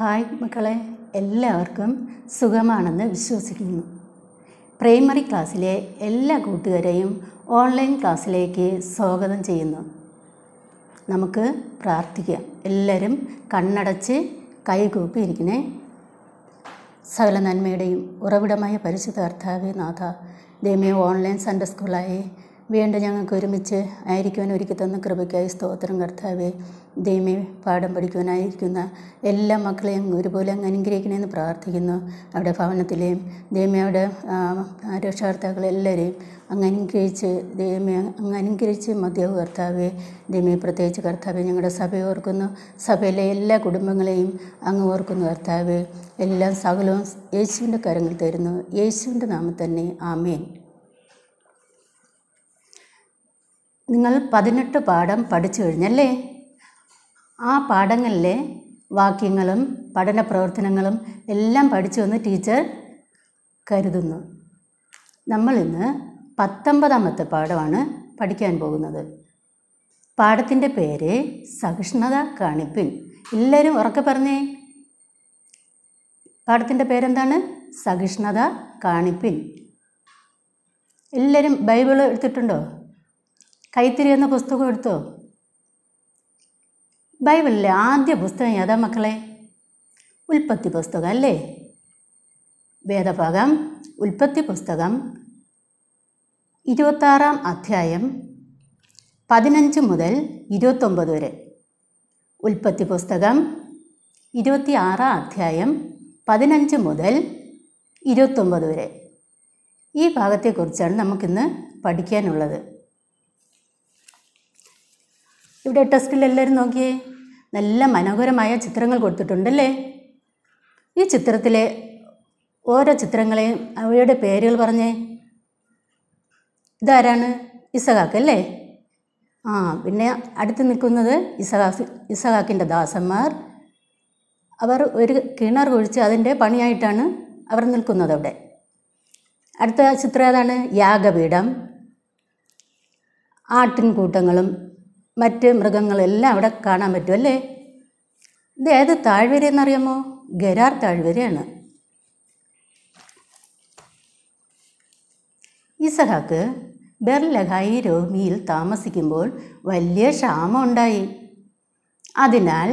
hi മക്കളെ എല്ലാവർക്കും സുഖമാണെന്ന് വിശ്വസിക്കുന്നു പ്രൈമറി ക്ലാസ്സിലെ എല്ലാ കൂട്ടുകാരെയും ഓൺലൈൻ ക്ലാസ്സിലേക്ക് സ്വാഗതം ചെയ്യുന്നു നമുക്ക് പ്രാർത്ഥിക്കാം എല്ലാവരും കണ്ണടച്ച് കൈകൂപ്പി ഇരിക്കണേ സകല നന്മയുടെയും ഉറവിടമായ പരിശുദ്ധാർത്ഥാവേ നാഥ ദൈമേ ഓൺലൈൻ സൺഡേ സ്കൂളായേ വീണ്ടും ഞങ്ങൾക്ക് ഒരുമിച്ച് ആയിരിക്കുവാൻ ഒരുക്കി തന്ന കൃപയ്ക്കായി സ്തോത്രം കർത്താവെ ദൈവമേ പാഠം പഠിക്കുവാനായിരിക്കുന്ന എല്ലാ മക്കളെയും ഒരുപോലെ അങ്ങ് അനുഗ്രഹിക്കണമെന്ന് പ്രാർത്ഥിക്കുന്നു അവിടെ ഭവനത്തിലെയും ദൈവമേ അവിടെ രക്ഷകർത്താക്കളെല്ലാവരെയും അങ്ങ് അനുഗ്രഹിച്ച് ദൈവമേ അങ്ങ് അനുഗ്രഹിച്ച് മദ്യവ് കർത്താവെ ദൈവമേ പ്രത്യേകിച്ച് കർത്താവെ ഞങ്ങളുടെ സഭയെ ഓർക്കുന്നു സഭയിലെ എല്ലാ കുടുംബങ്ങളെയും അങ്ങ് ഓർക്കുന്നു കർത്താവെ എല്ലാം സകലവും യേശുവിൻ്റെ കാര്യങ്ങൾ തരുന്നു യേശുവിൻ്റെ നാമം തന്നെ ആമേൻ നിങ്ങൾ പതിനെട്ട് പാഠം പഠിച്ചു കഴിഞ്ഞല്ലേ ആ പാഠങ്ങളിലെ വാക്യങ്ങളും പഠന പ്രവർത്തനങ്ങളും എല്ലാം പഠിച്ചു വന്ന് ടീച്ചർ കരുതുന്നു നമ്മളിന്ന് പത്തൊമ്പതാമത്തെ പാഠമാണ് പഠിക്കാൻ പോകുന്നത് പാഠത്തിൻ്റെ പേര് സഹിഷ്ണുത കാണിപ്പിൻ എല്ലാവരും ഉറക്കെ പറഞ്ഞേ പാഠത്തിൻ്റെ പേരെന്താണ് സഹിഷ്ണുത കാണിപ്പിൻ എല്ലാവരും ബൈബിൾ എടുത്തിട്ടുണ്ടോ കൈത്തിരി എന്ന പുസ്തകം എടുത്തോ ബൈബിളിലെ ആദ്യ പുസ്തകം ഏതാ മക്കളെ ഉൽപ്പത്തി പുസ്തകം അല്ലേ വേദഭാഗം ഉൽപ്പത്തി പുസ്തകം ഇരുപത്താറാം അധ്യായം പതിനഞ്ച് മുതൽ ഇരുപത്തൊമ്പത് വരെ ഉൽപ്പത്തി പുസ്തകം ഇരുപത്തി ആറാം അധ്യായം പതിനഞ്ച് മുതൽ ഇരുപത്തൊമ്പത് വരെ ഈ ഭാഗത്തെക്കുറിച്ചാണ് നമുക്കിന്ന് പഠിക്കാനുള്ളത് ഇവിടെ ടെസ്റ്റിൽ എല്ലാവരും നോക്കിയേ നല്ല മനോഹരമായ ചിത്രങ്ങൾ കൊടുത്തിട്ടുണ്ടല്ലേ ഈ ചിത്രത്തിലെ ഓരോ ചിത്രങ്ങളെയും അവയുടെ പേരുകൾ പറഞ്ഞേ ഇതാരാണ് ഇസഹാക്ക് അല്ലേ ആ പിന്നെ അടുത്ത് നിൽക്കുന്നത് ഇസഹാസ് ഇസഹാക്കിൻ്റെ ദാസന്മാർ അവർ ഒരു കിണർ കുഴിച്ച് അതിൻ്റെ പണിയായിട്ടാണ് അവർ നിൽക്കുന്നത് അവിടെ അടുത്ത ചിത്രം ഏതാണ് യാഗപീഠം ആട്ടിൻകൂട്ടങ്ങളും മറ്റ് മൃഗങ്ങളെല്ലാം അവിടെ കാണാൻ പറ്റും അല്ലേ ഇത് ഏത് താഴ്വരയെന്നറിയാമോ ഗരാർ താഴ്വരയാണ് ഇസഹാക്ക് ബെർലഹായി രോമിയിൽ താമസിക്കുമ്പോൾ വലിയ ക്ഷാമം ഉണ്ടായി അതിനാൽ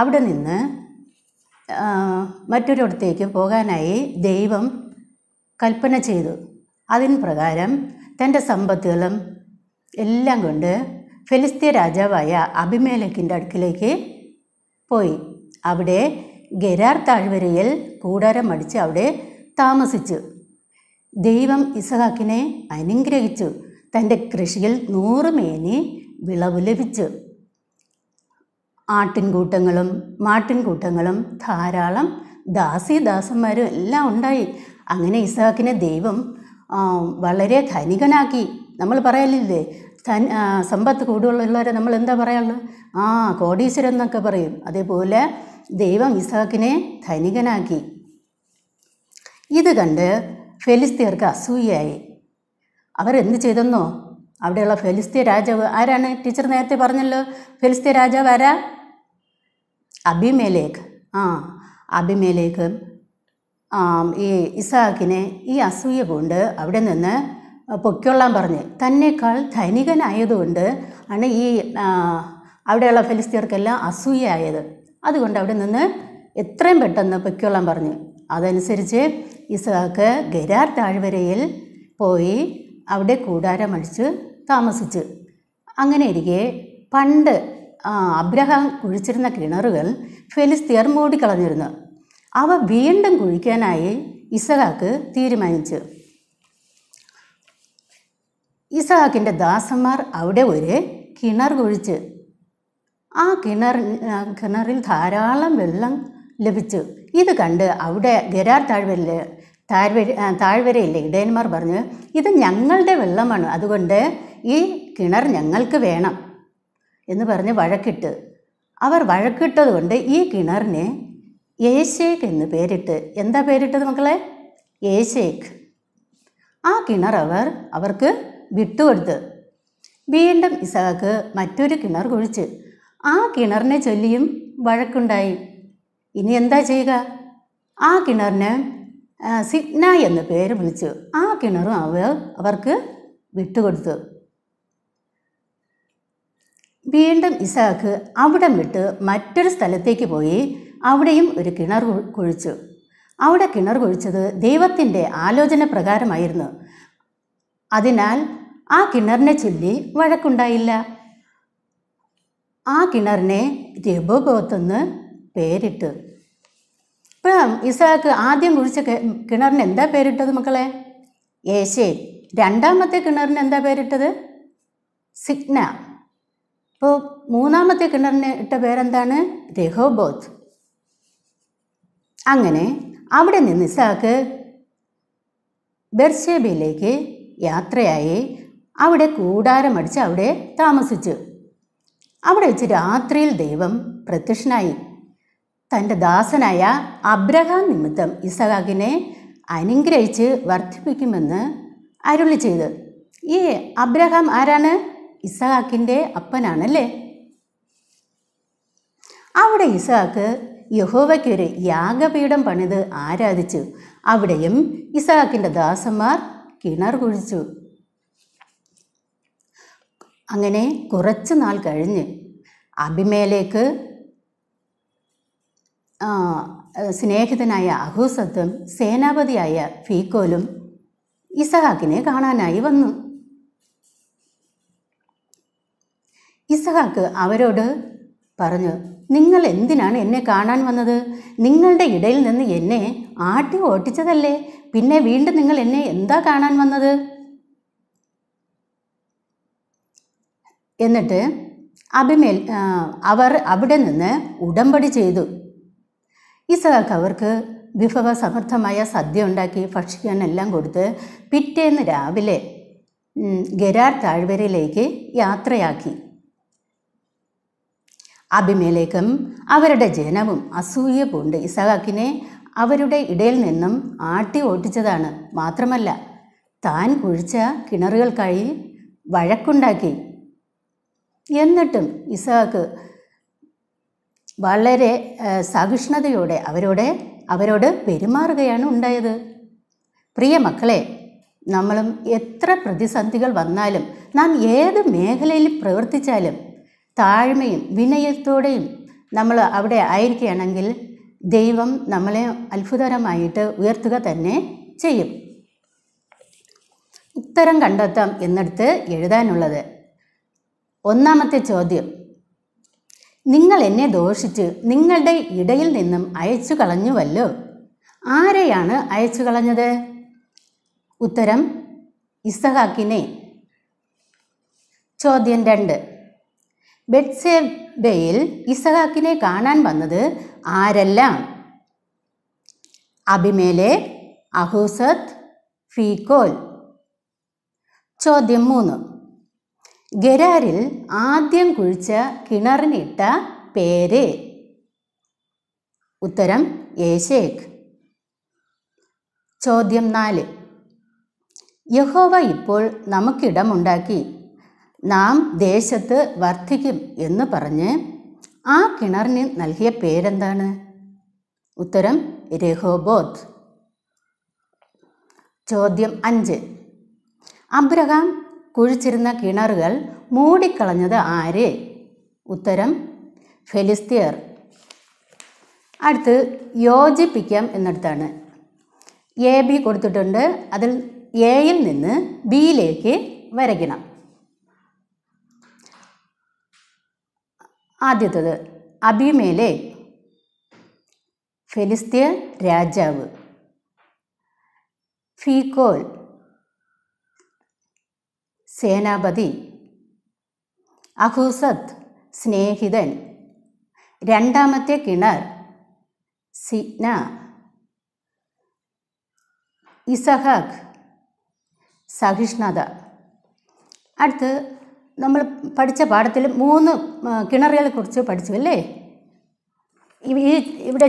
അവിടെ നിന്ന് മറ്റൊരിടത്തേക്ക് പോകാനായി ദൈവം കൽപ്പന ചെയ്തു അതിന് പ്രകാരം തൻ്റെ സമ്പത്തുകളും എല്ലാം കൊണ്ട് ഫെലിസ്തീയ രാജാവായ അഭിമേലക്കിൻ്റെ അടുക്കിലേക്ക് പോയി അവിടെ ഗരാർ താഴ്വരയിൽ കൂടാരം അടിച്ച് അവിടെ താമസിച്ചു ദൈവം ഇസഹാക്കിനെ അനുഗ്രഹിച്ചു തൻ്റെ കൃഷിയിൽ നൂറ് മേനി വിളവ് ലഭിച്ചു ആട്ടിൻകൂട്ടങ്ങളും മാട്ടിൻകൂട്ടങ്ങളും ധാരാളം ദാസിദാസന്മാരും എല്ലാം ഉണ്ടായി അങ്ങനെ ഇസഹാക്കിനെ ദൈവം വളരെ ധനികനാക്കി നമ്മൾ പറയലില്ലേ ധന സമ്പത്ത് കൂടുതലുള്ളവരെ നമ്മൾ എന്താ പറയാനുള്ളത് ആ കോടീശ്വരൻ എന്നൊക്കെ പറയും അതേപോലെ ദൈവം ഇസാക്കിനെ ധനികനാക്കി ഇത് കണ്ട് ഫെലിസ്തീർക്ക് അസൂയായി അവരെന്ത് ചെയ്തെന്നോ അവിടെയുള്ള ഫെലിസ്തീയ രാജാവ് ആരാണ് ടീച്ചർ നേരത്തെ പറഞ്ഞല്ലോ ഫെലിസ്തീയ രാജാവ് ആരാ അഭിമേലേഖ് ആ അഭിമേലേഖ് ഈ ഇസാക്കിനെ ഈ അസൂയ കൊണ്ട് അവിടെ നിന്ന് പൊയ്ക്കൊള്ളാൻ പറഞ്ഞ് തന്നെക്കാൾ ധനികനായതുകൊണ്ട് ആണ് ഈ അവിടെയുള്ള ഫലിസ്തീർക്കെല്ലാം അസൂയായത് അതുകൊണ്ട് അവിടെ നിന്ന് എത്രയും പെട്ടെന്ന് പൊയ്ക്കൊള്ളാൻ പറഞ്ഞു അതനുസരിച്ച് ഇസഹാക്ക് ഗരാർ താഴ്വരയിൽ പോയി അവിടെ കൂടാരമടിച്ച് താമസിച്ചു അങ്ങനെ ഇരിക്കെ പണ്ട് അബ്രഹാം കുഴിച്ചിരുന്ന കിണറുകൾ ഫെലിസ്തീർ മൂടിക്കളഞ്ഞിരുന്നു അവ വീണ്ടും കുഴിക്കാനായി ഇസഹാക്ക് തീരുമാനിച്ചു ഇസഹാക്കിൻ്റെ ദാസന്മാർ അവിടെ ഒരു കിണർ കുഴിച്ച് ആ കിണർ കിണറിൽ ധാരാളം വെള്ളം ലഭിച്ചു ഇത് കണ്ട് അവിടെ ഗരാർ താഴ്വരയിൽ താഴ്വര താഴ്വരയിലെ ഇടയന്മാർ പറഞ്ഞു ഇത് ഞങ്ങളുടെ വെള്ളമാണ് അതുകൊണ്ട് ഈ കിണർ ഞങ്ങൾക്ക് വേണം എന്ന് പറഞ്ഞ് വഴക്കിട്ട് അവർ വഴക്കിട്ടത് കൊണ്ട് ഈ കിണറിന് ഏഷേക്ക് എന്ന് പേരിട്ട് എന്താ പേരിട്ടത് മക്കളെ ഏഷേക്ക് ആ കിണർ അവർ അവർക്ക് വിട്ടുകൊടുത്ത് വീണ്ടും ഇസാക്ക് മറ്റൊരു കിണർ കുഴിച്ച് ആ കിണറിനെ ചൊല്ലിയും വഴക്കുണ്ടായി ഇനി എന്താ ചെയ്യുക ആ കിണറിന് സിഗ്ന എന്ന പേര് വിളിച്ചു ആ കിണറും അവർ അവർക്ക് വിട്ടുകൊടുത്തു വീണ്ടും ഇസാക്ക് അവിടം വിട്ട് മറ്റൊരു സ്ഥലത്തേക്ക് പോയി അവിടെയും ഒരു കിണർ കുഴിച്ചു അവിടെ കിണർ കുഴിച്ചത് ദൈവത്തിൻ്റെ ആലോചന പ്രകാരമായിരുന്നു അതിനാൽ ആ കിണറിനെ ചൊല്ലി വഴക്കുണ്ടായില്ല ആ കിണറിനെ രബോഗോത്തെന്ന് പേരിട്ടു ഇപ്പം ഇസാക്ക് ആദ്യം കുഴിച്ച കിണറിന് എന്താ പേരിട്ടത് മക്കളെ യേശേ രണ്ടാമത്തെ കിണറിന് എന്താ പേരിട്ടത് സിഗ്ന ഇപ്പോൾ മൂന്നാമത്തെ കിണറിന് ഇട്ട പേരെന്താണ് രഹോബോത്ത് അങ്ങനെ അവിടെ നിന്ന് ഇസാക്ക് ബെർഷേബയിലേക്ക് യാത്രയായി അവിടെ കൂടാരമടിച്ച് അവിടെ താമസിച്ചു അവിടെ വെച്ച് രാത്രിയിൽ ദൈവം പ്രത്യക്ഷനായി തൻ്റെ ദാസനായ അബ്രഹാം നിമിത്തം ഇസഹാക്കിനെ അനുഗ്രഹിച്ച് വർദ്ധിപ്പിക്കുമെന്ന് അരുളി ചെയ്ത് ഈ അബ്രഹാം ആരാണ് ഇസഹാക്കിൻ്റെ അപ്പനാണല്ലേ അവിടെ ഇസഹാക്ക് യഹോവയ്ക്കൊരു യാഗപീഠം പണിത് ആരാധിച്ചു അവിടെയും ഇസഹാക്കിൻ്റെ ദാസന്മാർ കിണർ കുഴിച്ചു അങ്ങനെ കുറച്ച് നാൾ കഴിഞ്ഞ് അഭിമേലേക്ക് സ്നേഹിതനായ അഹൂസത്തും സേനാപതിയായ ഫീക്കോലും ഇസഹാക്കിനെ കാണാനായി വന്നു ഇസഹാക്ക് അവരോട് പറഞ്ഞു നിങ്ങൾ എന്തിനാണ് എന്നെ കാണാൻ വന്നത് നിങ്ങളുടെ ഇടയിൽ നിന്ന് എന്നെ ആട്ടി ഓട്ടിച്ചതല്ലേ പിന്നെ വീണ്ടും നിങ്ങൾ എന്നെ എന്താ കാണാൻ വന്നത് എന്നിട്ട് അഭിമേൽ അവർ അവിടെ നിന്ന് ഉടമ്പടി ചെയ്തു ഇസഹാക്ക് അവർക്ക് സമർത്ഥമായ സദ്യ ഉണ്ടാക്കി ഭക്ഷിക്കാനെല്ലാം കൊടുത്ത് പിറ്റേന്ന് രാവിലെ ഗരാർ താഴ്വരയിലേക്ക് യാത്രയാക്കി അഭിമേലേക്കും അവരുടെ ജനവും അസൂയ പൂണ്ട് ഇസഹാക്കിനെ അവരുടെ ഇടയിൽ നിന്നും ആട്ടി ഓട്ടിച്ചതാണ് മാത്രമല്ല താൻ കുഴിച്ച കിണറുകൾക്കായി വഴക്കുണ്ടാക്കി എന്നിട്ടും ഇസാക്ക് വളരെ സഹിഷ്ണുതയോടെ അവരോട് അവരോട് പെരുമാറുകയാണ് ഉണ്ടായത് പ്രിയ മക്കളെ നമ്മളും എത്ര പ്രതിസന്ധികൾ വന്നാലും നാം ഏത് മേഖലയിൽ പ്രവർത്തിച്ചാലും താഴ്മയും വിനയത്തോടെയും നമ്മൾ അവിടെ ആയിരിക്കുകയാണെങ്കിൽ ദൈവം നമ്മളെ അത്ഭുതകരമായിട്ട് ഉയർത്തുക തന്നെ ചെയ്യും ഉത്തരം കണ്ടെത്താം എന്നിടത്ത് എഴുതാനുള്ളത് ഒന്നാമത്തെ ചോദ്യം നിങ്ങൾ എന്നെ ദോഷിച്ച് നിങ്ങളുടെ ഇടയിൽ നിന്നും അയച്ചു കളഞ്ഞുവല്ലോ ആരെയാണ് അയച്ചു കളഞ്ഞത് ഉത്തരം ഇസഹാക്കിനെ ചോദ്യം രണ്ട് ബെറ്റ്സേബയിൽ ഇസഹാക്കിനെ കാണാൻ വന്നത് ആരെല്ലാം അഭിമേലെ അഹൂസത് ഫീകോൽ ചോദ്യം മൂന്ന് ഗരാറിൽ ആദ്യം കുഴിച്ച കിണറിനിട്ട പേര് ഉത്തരം യേശേഖ് ചോദ്യം നാല് യഹോവ ഇപ്പോൾ നമുക്കിടമുണ്ടാക്കി നാം ദേശത്ത് വർദ്ധിക്കും എന്ന് പറഞ്ഞ് ആ കിണറിന് നൽകിയ പേരെന്താണ് ഉത്തരം രഹോബോത്ത് ചോദ്യം അഞ്ച് അബ്രഹാം കുഴിച്ചിരുന്ന കിണറുകൾ മൂടിക്കളഞ്ഞത് ആര് ഉത്തരം ഫെലിസ്തീയർ അടുത്ത് യോജിപ്പിക്കാം എന്നിടത്താണ് എ ബി കൊടുത്തിട്ടുണ്ട് അതിൽ എയിൽ നിന്ന് ബിയിലേക്ക് വരയ്ക്കണം ആദ്യത്തത് അബിമേലെ ഫെലിസ്തീയ രാജാവ് ഫീകോൽ സേനാപതി അഹൂസത്ത് സ്നേഹിതൻ രണ്ടാമത്തെ കിണർ സിന ഇസഹാഖ് സഹിഷ്ണുത അടുത്ത് നമ്മൾ പഠിച്ച പാഠത്തിൽ മൂന്ന് കിണറുകളെക്കുറിച്ച് പഠിച്ചു അല്ലേ ഈ ഇവിടെ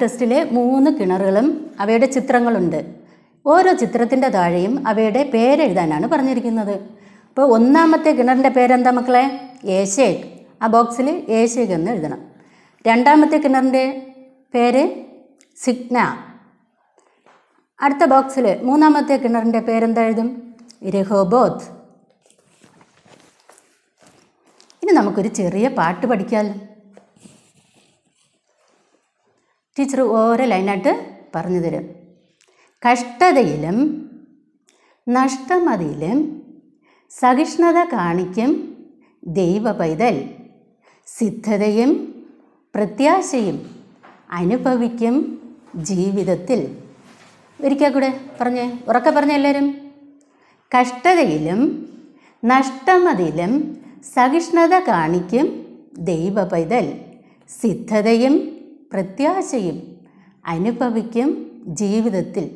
ടെസ്റ്റിലെ മൂന്ന് കിണറുകളും അവയുടെ ചിത്രങ്ങളുണ്ട് ഓരോ ചിത്രത്തിൻ്റെ താഴെയും അവയുടെ പേരെഴുതാനാണ് പറഞ്ഞിരിക്കുന്നത് അപ്പോൾ ഒന്നാമത്തെ കിണറിൻ്റെ പേരെന്താ മക്കളെ ഏഷേക് ആ ബോക്സിൽ ഏഷേക് എന്ന് എഴുതണം രണ്ടാമത്തെ കിണറിൻ്റെ പേര് സിഗ്ന അടുത്ത ബോക്സിൽ മൂന്നാമത്തെ കിണറിൻ്റെ പേരെന്താ എഴുതും രഹോബോത്ത് ഇനി നമുക്കൊരു ചെറിയ പാട്ട് പഠിക്കാമല്ലോ ടീച്ചർ ഓരോ ലൈനായിട്ട് പറഞ്ഞു തരും കഷ്ടതയിലും നഷ്ടമതിയിലും സഹിഷ്ണുത കാണിക്കും പൈതൽ സിദ്ധതയും പ്രത്യാശയും അനുഭവിക്കും ജീവിതത്തിൽ ഒരിക്കൽ കൂടെ പറഞ്ഞേ ഉറക്കെ പറഞ്ഞ എല്ലാവരും കഷ്ടതയിലും നഷ്ടമതിയിലും സഹിഷ്ണുത കാണിക്കും ദൈവപൈതൽ സിദ്ധതയും പ്രത്യാശയും അനുഭവിക്കും ജീവിതത്തിൽ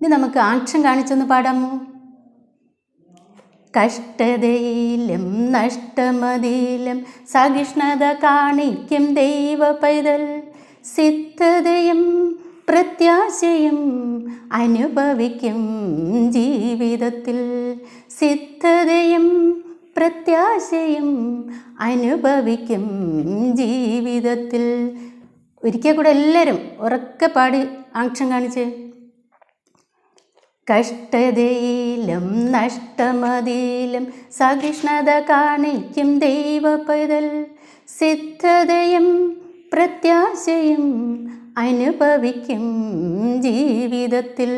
ഇനി നമുക്ക് ആക്ഷൻ കാണിച്ചൊന്ന് പാടാമോ കഷ്ടതയിലും നഷ്ടമതിയിലും സഹിഷ്ണുത കാണിക്കും ദൈവ പൈതൽ സിദ്ധതയും പ്രത്യാശയും അനുഭവിക്കും ജീവിതത്തിൽ സിദ്ധതയും പ്രത്യാശയും അനുഭവിക്കും ജീവിതത്തിൽ ഒരിക്കൽ കൂടെ എല്ലാവരും ഉറക്കെ പാടി ആക്ഷം കാണിച്ച് കഷ്ടതയിലും നഷ്ടമതിയിലും സഹിഷ്ണുത കാണിക്കും പൈതൽ സിദ്ധതയും പ്രത്യാശയും അനുഭവിക്കും ജീവിതത്തിൽ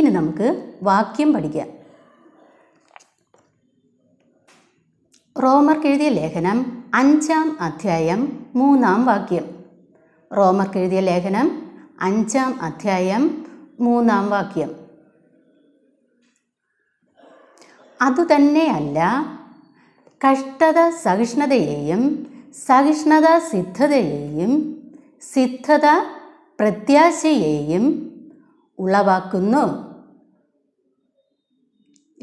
ഇനി നമുക്ക് വാക്യം പഠിക്കാം റോമർക്ക് എഴുതിയ ലേഖനം അഞ്ചാം അധ്യായം മൂന്നാം വാക്യം റോമർക്ക് എഴുതിയ ലേഖനം അഞ്ചാം അധ്യായം മൂന്നാം വാക്യം അതുതന്നെയല്ല കഷ്ടത സഹിഷ്ണുതയെയും സഹിഷ്ണുത സിദ്ധതയെയും സിദ്ധത പ്രത്യാശയെയും ഉളവാക്കുന്നു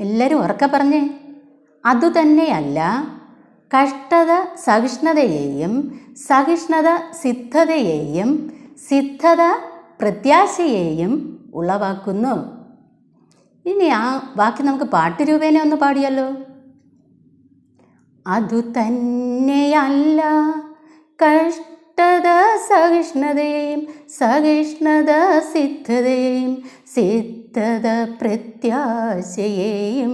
എല്ലാവരും ഉറക്കെ പറഞ്ഞേ അതുതന്നെയല്ല കഷ്ടത സഹിഷ്ണുതയെയും സഹിഷ്ണുത സിദ്ധതയെയും സിദ്ധത പ്രത്യാശയെയും ഉളവാക്കുന്നു ഇനി ആ ബാക്കി നമുക്ക് പാട്ട് രൂപേണ ഒന്ന് പാടിയല്ലോ അതു തന്നെയല്ല കഷ്ടത സഹിഷ്ണുതയെയും സഹിഷ്ണുത സിദ്ധതയെയും സിദ്ധ വ്യക്തത പ്രത്യാശയെയും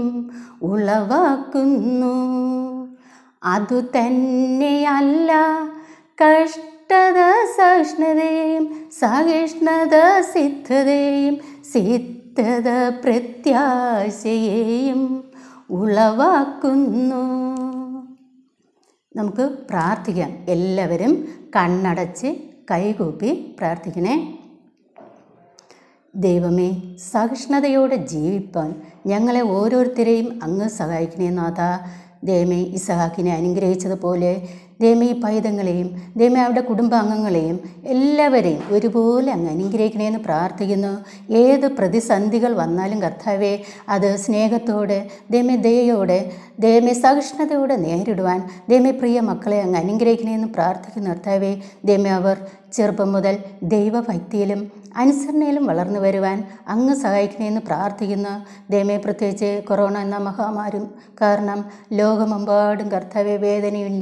ഉളവാക്കുന്നു അതു തന്നെയല്ല കഷ്ടത സഹിഷ്ണുതയും സഹിഷ്ണുത സിദ്ധതയും സിദ്ധത പ്രത്യാശയെയും ഉളവാക്കുന്നു നമുക്ക് പ്രാർത്ഥിക്കാം എല്ലാവരും കണ്ണടച്ച് കൈകൂപ്പി പ്രാർത്ഥിക്കണേ ദൈവമേ സഹിഷ്ണുതയോടെ ജീവിപ്പാൻ ഞങ്ങളെ ഓരോരുത്തരെയും അങ്ങ് സഹായിക്കണേ നാഥ ദൈവമേ ഇസഹാക്കിനെ അനുഗ്രഹിച്ചതുപോലെ ദൈവമേ ഈ പൈതങ്ങളെയും ദൈവമേ അവരുടെ കുടുംബാംഗങ്ങളെയും എല്ലാവരെയും ഒരുപോലെ അങ്ങ് അനുഗ്രഹിക്കണമെന്ന് പ്രാർത്ഥിക്കുന്നു ഏത് പ്രതിസന്ധികൾ വന്നാലും കർത്താവെ അത് സ്നേഹത്തോടെ ദൈവമേ ദയോടെ ദൈവമേ സഹിഷ്ണുതയോടെ നേരിടുവാൻ ദൈവമേ പ്രിയ മക്കളെ അങ്ങ് അനുഗ്രഹിക്കണമെന്ന് പ്രാർത്ഥിക്കുന്നു കർത്താവെ ദൈവമേ അവർ ചെറുപ്പം മുതൽ ദൈവഭക്തിയിലും അനുസരണയിലും വളർന്നു വരുവാൻ അങ്ങ് സഹായിക്കണമെന്ന് പ്രാർത്ഥിക്കുന്നു ദൈവമേ പ്രത്യേകിച്ച് കൊറോണ എന്ന മഹാമാരും കാരണം ലോകമെമ്പാടും കർത്താവെ വേദനയിലും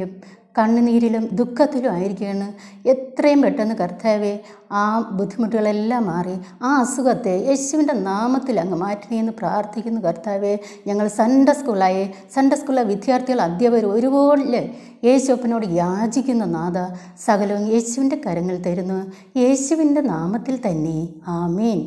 കണ്ണുനീരിലും ദുഃഖത്തിലും ആയിരിക്കുകയാണ് എത്രയും പെട്ടെന്ന് കർത്താവെ ആ ബുദ്ധിമുട്ടുകളെല്ലാം മാറി ആ അസുഖത്തെ യേശുവിൻ്റെ നാമത്തിൽ അങ്ങ് മാറ്റണേന്ന് പ്രാർത്ഥിക്കുന്നു കർത്താവെ ഞങ്ങൾ സൺഡേ സ്കൂളായി സൺഡേ സ്കൂളിലെ വിദ്യാർത്ഥികൾ അധ്യാപകർ ഒരുപോലെ യേശുപ്പനോട് യാചിക്കുന്ന നാഥ സകലവും യേശുവിൻ്റെ കരങ്ങൾ തരുന്നു യേശുവിൻ്റെ നാമത്തിൽ തന്നെ ആമീൻ